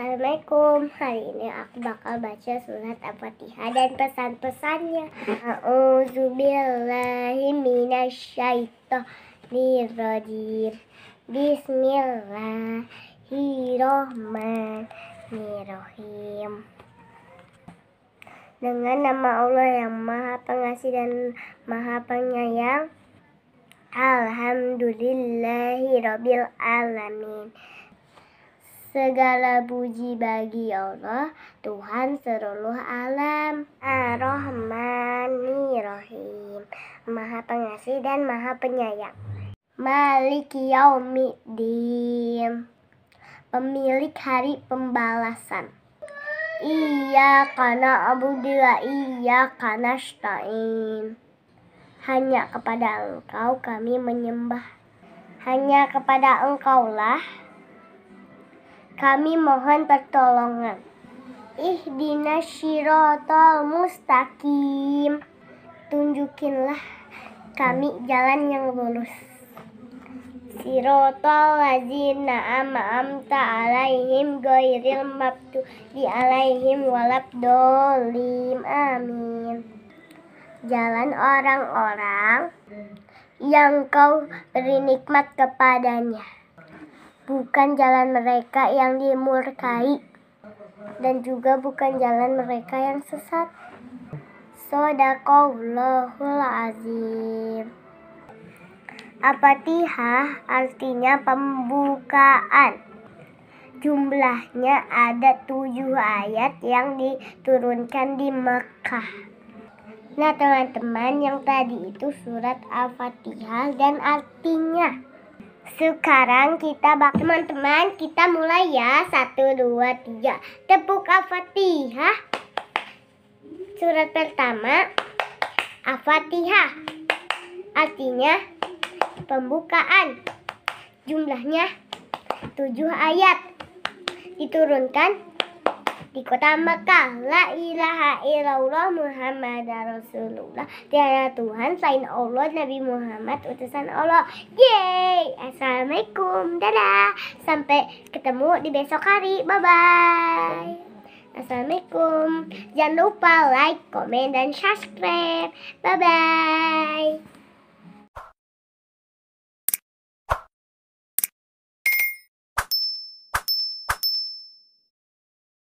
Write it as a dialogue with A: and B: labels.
A: Assalamualaikum Hari ini aku bakal baca surat Al-Fatihah dan pesan-pesannya A'udzubillahiminasyaitonirrojim Bismillahirrohmanirrohim Dengan nama Allah yang maha pengasih dan maha penyayang Alhamdulillahirrohmanirrohim Segala puji bagi Allah, Tuhan seluruh alam. Ar-Rahmanirrahim, Maha Pengasih dan Maha Penyayang. Malik Yaumiddin, Pemilik Hari Pembalasan. Iya karena Abu Dila, iya karena Stain. Hanya kepada Engkau kami menyembah. Hanya kepada Engkaulah kami mohon pertolongan. Ihdina syirotol mustaqim. Tunjukinlah kami jalan yang lurus. Sirotol lazina am'amta alaihim goiril mabtu di alaihim walab dolim. Amin. Jalan orang-orang yang kau beri nikmat kepadanya bukan jalan mereka yang dimurkai dan juga bukan jalan mereka yang sesat. Sodaqallahul azim. Apatihah artinya pembukaan. Jumlahnya ada tujuh ayat yang diturunkan di Mekah. Nah teman-teman yang tadi itu surat Al-Fatihah dan artinya sekarang kita bak teman-teman kita mulai ya satu dua tiga tepuk al-fatihah surat pertama al-fatihah artinya pembukaan jumlahnya tujuh ayat diturunkan di kota Mekah. La ilaha illallah Muhammad Rasulullah. Tiada Tuhan selain Allah Nabi Muhammad utusan Allah. Yeay. Assalamualaikum. Dadah. Sampai ketemu di besok hari. Bye bye. Assalamualaikum. Jangan lupa like, komen, dan subscribe. Bye bye.